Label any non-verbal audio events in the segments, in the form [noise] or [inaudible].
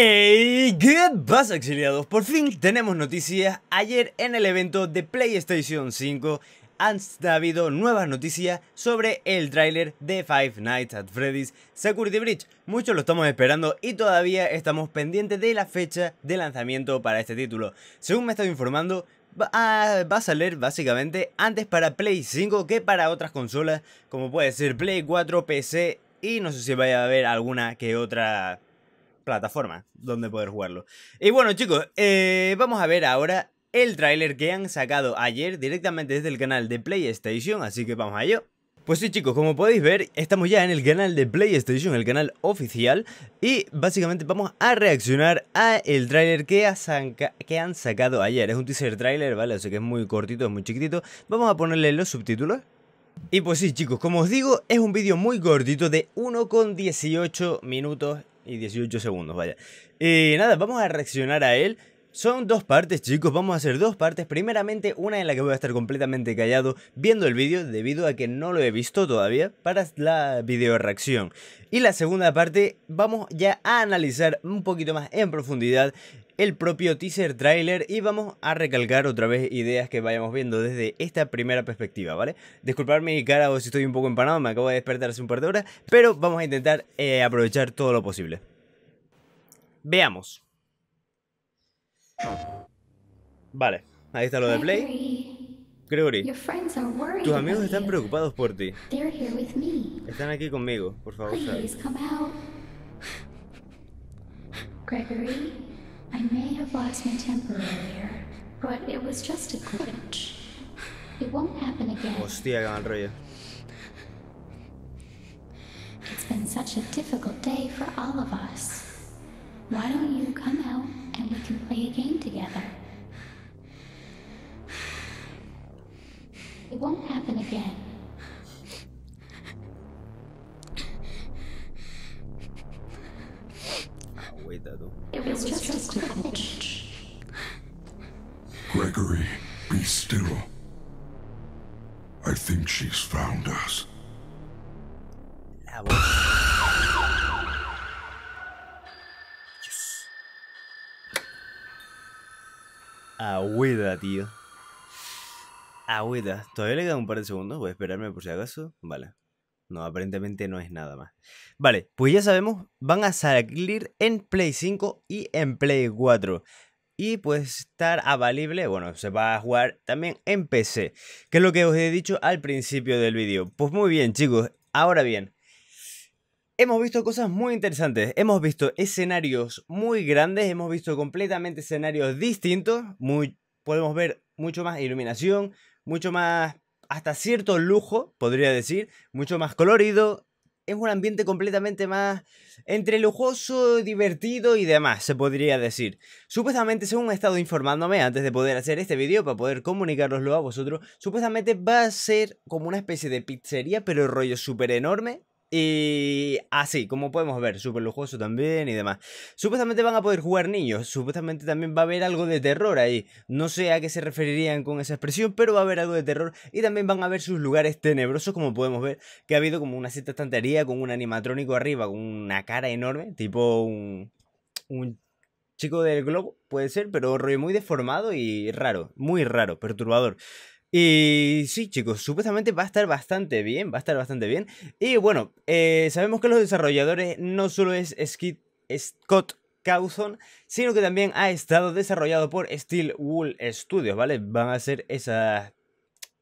¡Hey! ¿Qué pasa, exiliados? Por fin tenemos noticias. Ayer en el evento de PlayStation 5 han habido nuevas noticias sobre el tráiler de Five Nights at Freddy's Security Breach. Muchos lo estamos esperando y todavía estamos pendientes de la fecha de lanzamiento para este título. Según me he estado informando, va ah, a salir básicamente antes para Play 5 que para otras consolas, como puede ser Play 4, PC y no sé si vaya a haber alguna que otra plataforma donde poder jugarlo. Y bueno, chicos, eh, vamos a ver ahora el tráiler que han sacado ayer directamente desde el canal de PlayStation, así que vamos a ello. Pues sí chicos, como podéis ver, estamos ya en el canal de PlayStation, el canal oficial Y básicamente vamos a reaccionar a el tráiler que, que, han sacado ayer Es un teaser tráiler, ¿vale? Así que es muy cortito, es muy chiquitito Vamos a ponerle los subtítulos y pues sí chicos, como os digo, es un vídeo muy cortito de 1,18 minutos y 18 segundos, vaya. y eh, nada, vamos a reaccionar a él. Son dos partes chicos, vamos a hacer dos partes, primeramente una en la que voy a estar completamente callado viendo el vídeo debido a que no lo he visto todavía para la video reacción y la segunda parte vamos ya a analizar un poquito más en profundidad el propio teaser trailer y vamos a recalcar otra vez ideas que vayamos viendo desde esta primera perspectiva, ¿vale? disculparme mi cara o si estoy un poco empanado, me acabo de despertar hace un par de horas, pero vamos a intentar eh, aprovechar todo lo posible. Veamos. Vale, ahí está lo de Play. Gregory, tus amigos están preocupados por ti. Están aquí conmigo, por favor. out. Gregory, I may have lost my temper earlier, but it was just a glitch. It won't happen again. Hostia, rollo. It's been such a difficult day for all of us. Why don't you come out and we can play a game together. It won't happen again. Cuidado. It was just a scratch. Gregory, be still. I think she's found us. Agüeda, tío. Agüeda. Todavía le quedan un par de segundos. Voy a esperarme por si acaso. Vale. No, aparentemente no es nada más. Vale, pues ya sabemos, van a salir en Play 5 y en Play 4. Y pues estar avalible, bueno, se va a jugar también en PC, que es lo que os he dicho al principio del vídeo. Pues muy bien chicos, ahora bien, Hemos visto cosas muy interesantes, hemos visto escenarios muy grandes, hemos visto completamente escenarios distintos, muy, podemos ver mucho más iluminación, mucho más, hasta cierto lujo, podría decir, mucho más colorido, es un ambiente completamente más entre lujoso, divertido y demás, se podría decir. Supuestamente, según he estado informándome antes de poder hacer este vídeo, para poder comunicaroslo a vosotros, supuestamente va a ser como una especie de pizzería, pero el rollo súper enorme, y así, como podemos ver, súper lujoso también y demás. Supuestamente van a poder jugar niños, supuestamente también va a haber algo de terror ahí. No sé a qué se referirían con esa expresión, pero va a haber algo de terror y también van a ver sus lugares tenebrosos, como podemos ver, que ha habido como una cierta estantería con un animatrónico arriba, con una cara enorme, tipo un, chico del globo, puede ser, pero rollo muy deformado y raro, muy raro, perturbador. Y sí, chicos, supuestamente va a estar bastante bien, va a estar bastante bien. Y bueno, eh, sabemos que los desarrolladores no solo es Scott Cawthon, sino que también ha estado desarrollado por Steel Wool Studios, ¿vale? Van a ser esas,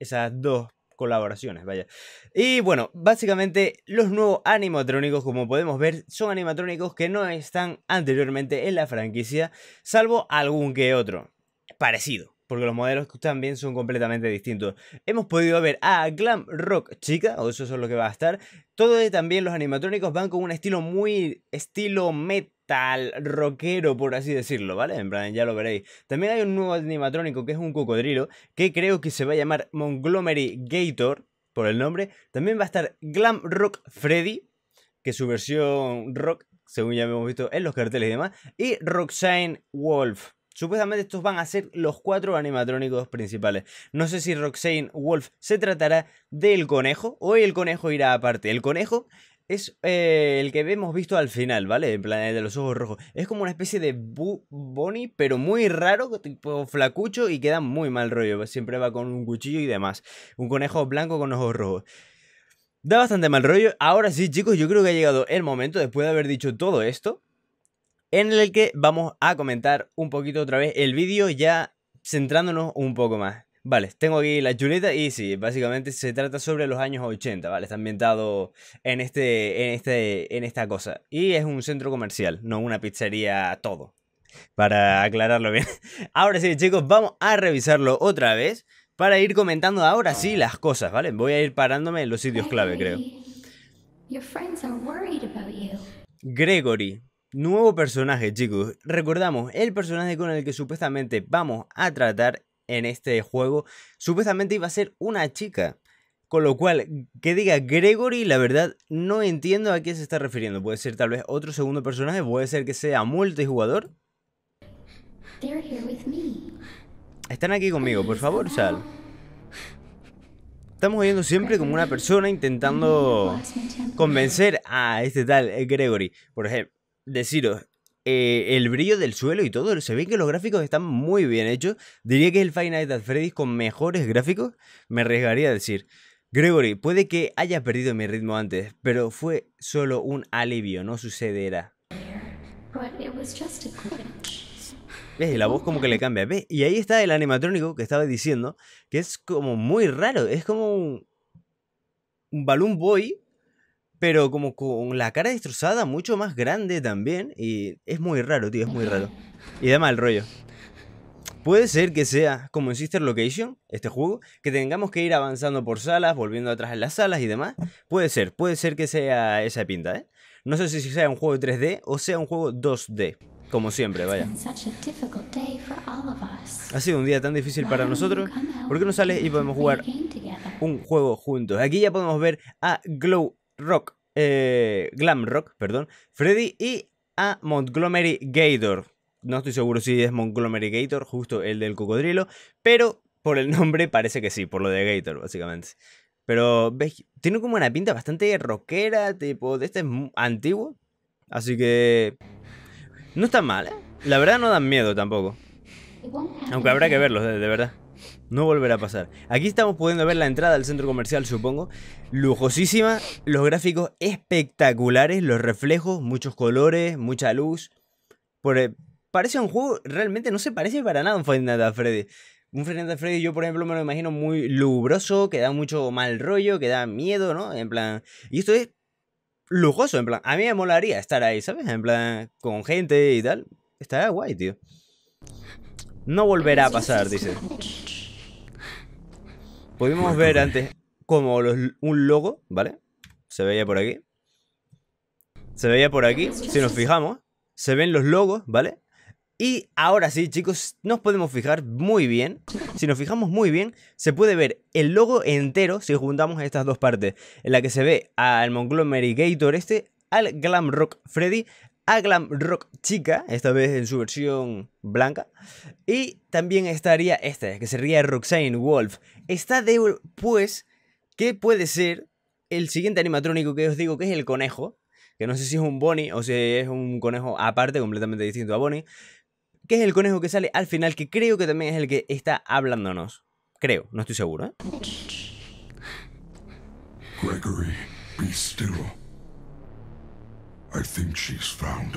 esas dos colaboraciones, vaya. Y bueno, básicamente los nuevos animatrónicos, como podemos ver, son animatrónicos que no están anteriormente en la franquicia, salvo algún que otro parecido porque los modelos también son completamente distintos. Hemos podido ver a Glam Rock chica, o eso es lo que va a estar. Todo también los animatrónicos van con un estilo muy estilo metal rockero, por así decirlo, ¿vale? En plan, ya lo veréis. También hay un nuevo animatrónico que es un cocodrilo, que creo que se va a llamar Montgomery Gator, por el nombre. También va a estar Glam Rock Freddy, que su versión rock, según ya hemos visto en los carteles y demás, y Roxanne Wolf. Supuestamente estos van a ser los cuatro animatrónicos principales. No sé si Roxane Wolf se tratará del conejo o el conejo irá aparte. El conejo es eh, el que hemos visto al final, ¿vale? En plan, de los ojos rojos. Es como una especie de Bonnie, pero muy raro, tipo flacucho y queda muy mal rollo. Siempre va con un cuchillo y demás. Un conejo blanco con ojos rojos. Da bastante mal rollo. Ahora sí, chicos, yo creo que ha llegado el momento, después de haber dicho todo esto, en el que vamos a comentar un poquito otra vez el vídeo ya centrándonos un poco más. Vale, tengo aquí la chuleta y sí, básicamente se trata sobre los años 80, ¿vale? Está ambientado en este, en este, en esta cosa. Y es un centro comercial, no una pizzería todo. Para aclararlo bien. [laughs] Ahora sí, chicos, vamos a revisarlo otra vez para ir comentando ahora sí las cosas, ¿vale? Voy a ir parándome en los sitios clave, creo. Gregory. Nuevo personaje, chicos. Recordamos, el personaje con el que supuestamente vamos a tratar en este juego, supuestamente iba a ser una chica. Con lo cual, que diga Gregory, la verdad no entiendo a qué se está refiriendo. Puede ser tal vez otro segundo personaje, puede ser que sea multijugador. Están aquí conmigo, por favor, Sal. Estamos oyendo siempre como una persona intentando convencer a este tal Gregory. Por ejemplo, deciros, eh, el brillo del suelo y todo, se ve que los gráficos están muy bien hechos. Diría que es el Final Fantasy at Freddy's con mejores gráficos, me arriesgaría a decir. Gregory, puede que haya perdido mi ritmo antes, pero fue solo un alivio, no sucederá. ¿Ves? La voz como que le cambia, Y ahí está el animatrónico que estaba diciendo, que es como muy raro, es como un, un Balloon Boy, pero como con la cara destrozada, mucho más grande también. Y es muy raro, tío, es muy raro. Y da mal rollo. Puede ser que sea como en Sister Location, este juego, que tengamos que ir avanzando por salas, volviendo atrás en las salas y demás. Puede ser, puede ser que sea esa pinta, ¿eh? No sé si sea un juego 3D o sea un juego 2D, como siempre, vaya. Ha sido un día tan difícil para nosotros. ¿Por qué no sales y podemos jugar un juego juntos? Aquí ya podemos ver a Glow rock, eh, glam rock, perdón, Freddy y a Montgomery Gator. No estoy seguro si es Montgomery Gator, justo el del cocodrilo, pero por el [laughs] nombre parece que sí, por lo de Gator, básicamente. Pero ¿ves? tiene como una pinta bastante rockera, tipo, de este es antiguo. Así que... No está mal, ¿eh? La verdad no dan miedo tampoco. Aunque habrá que verlos, de verdad. No volverá a pasar. Aquí estamos pudiendo ver la entrada al centro comercial, supongo. Lujosísima. Los gráficos espectaculares, los reflejos, muchos colores, mucha luz. Eh, parece un juego, realmente no se parece para nada a un Final Freddy. Un Final Freddy yo, por ejemplo, me lo imagino muy lubroso, que da mucho mal rollo, que da miedo, ¿no? En plan... Y esto es lujoso, en plan... A mí me molaría estar ahí, ¿sabes? En plan, con gente y tal. Estaría guay, tío. No volverá a pasar, dice. Pudimos ver antes como un logo, ¿vale? Se veía por aquí. Se veía por aquí, si nos fijamos. Se ven los logos, ¿vale? Y ahora sí, chicos, nos podemos fijar muy bien. Si nos fijamos muy bien, se puede ver el logo entero si juntamos estas dos partes. En la que se ve al Montgomery Gator este, al Glam Rock Freddy, a rock chica, esta vez en su versión blanca. Y también estaría esta, que sería Roxanne Wolf. Está de, pues, que puede ser el siguiente animatrónico que os digo, que es el conejo. Que no sé si es un Bonnie o si es un conejo aparte, completamente distinto a Bonnie. Que es el conejo que sale al final, que creo que también es el que está hablándonos. Creo, no estoy seguro, ¿eh? Gregory, be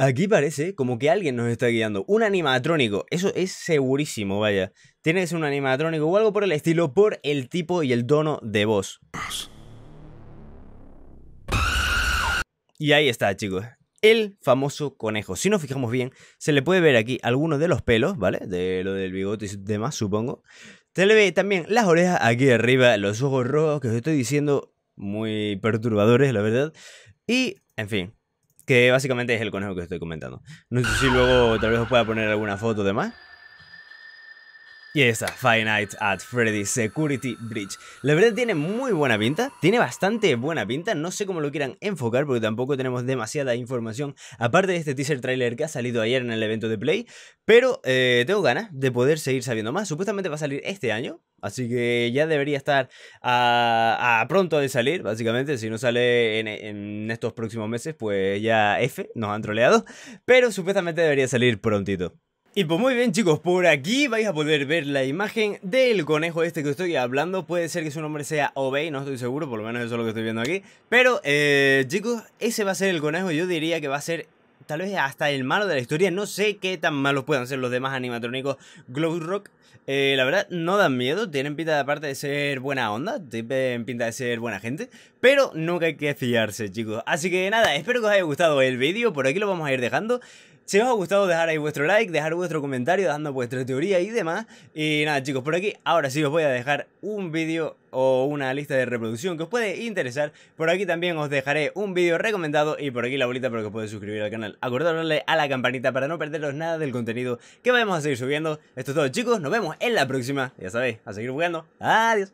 Aquí parece como que alguien nos está guiando. Un animatrónico. Eso es segurísimo, vaya. Tiene que ser un animatrónico o algo por el estilo, por el tipo y el tono de voz. Y ahí está, chicos. El famoso conejo. Si nos fijamos bien, se le puede ver aquí algunos de los pelos, ¿vale? De lo del bigote y demás, supongo. Se le ve también las orejas aquí arriba, los ojos rojos que os estoy diciendo, muy perturbadores, la verdad. Y, en fin, que básicamente es el conejo que estoy comentando. No sé si luego tal vez os pueda poner alguna foto de más. Y esa, Finite Nights at Freddy's Security Bridge. La verdad tiene muy buena pinta, tiene bastante buena pinta, no sé cómo lo quieran enfocar porque tampoco tenemos demasiada información aparte de este teaser trailer que ha salido ayer en el evento de Play, pero eh, tengo ganas de poder seguir sabiendo más, supuestamente va a salir este año, Así que ya debería estar a, pronto de salir, básicamente. Si no sale en, estos próximos meses, pues ya F, nos han troleado. Pero supuestamente debería salir prontito. Y pues muy bien chicos, por aquí vais a poder ver la imagen del conejo este que estoy hablando Puede ser que su nombre sea Obey, no estoy seguro, por lo menos eso es lo que estoy viendo aquí Pero eh, chicos, ese va a ser el conejo, yo diría que va a ser tal vez hasta el malo de la historia. No sé qué tan malos puedan ser los demás animatrónicos Glowrock. Eh, la verdad, no dan miedo, tienen pinta de aparte de ser buena onda, tienen pinta de ser buena gente, pero nunca hay que fiarse, chicos. Así que nada, espero que os haya gustado el vídeo, por aquí lo vamos a ir dejando. Si os ha gustado, dejar ahí vuestro like, dejar vuestro comentario, dando vuestra teoría y demás. Y nada, chicos, por aquí ahora sí os voy a dejar un vídeo o una lista de reproducción que os puede interesar. Por aquí también os dejaré un vídeo recomendado y por aquí la bolita para que os podáis suscribir al canal. de darle a la campanita para no perderos nada del contenido que vamos a seguir subiendo. Esto es todo, chicos. Nos vemos en la próxima. Ya sabéis, a seguir jugando. Adiós.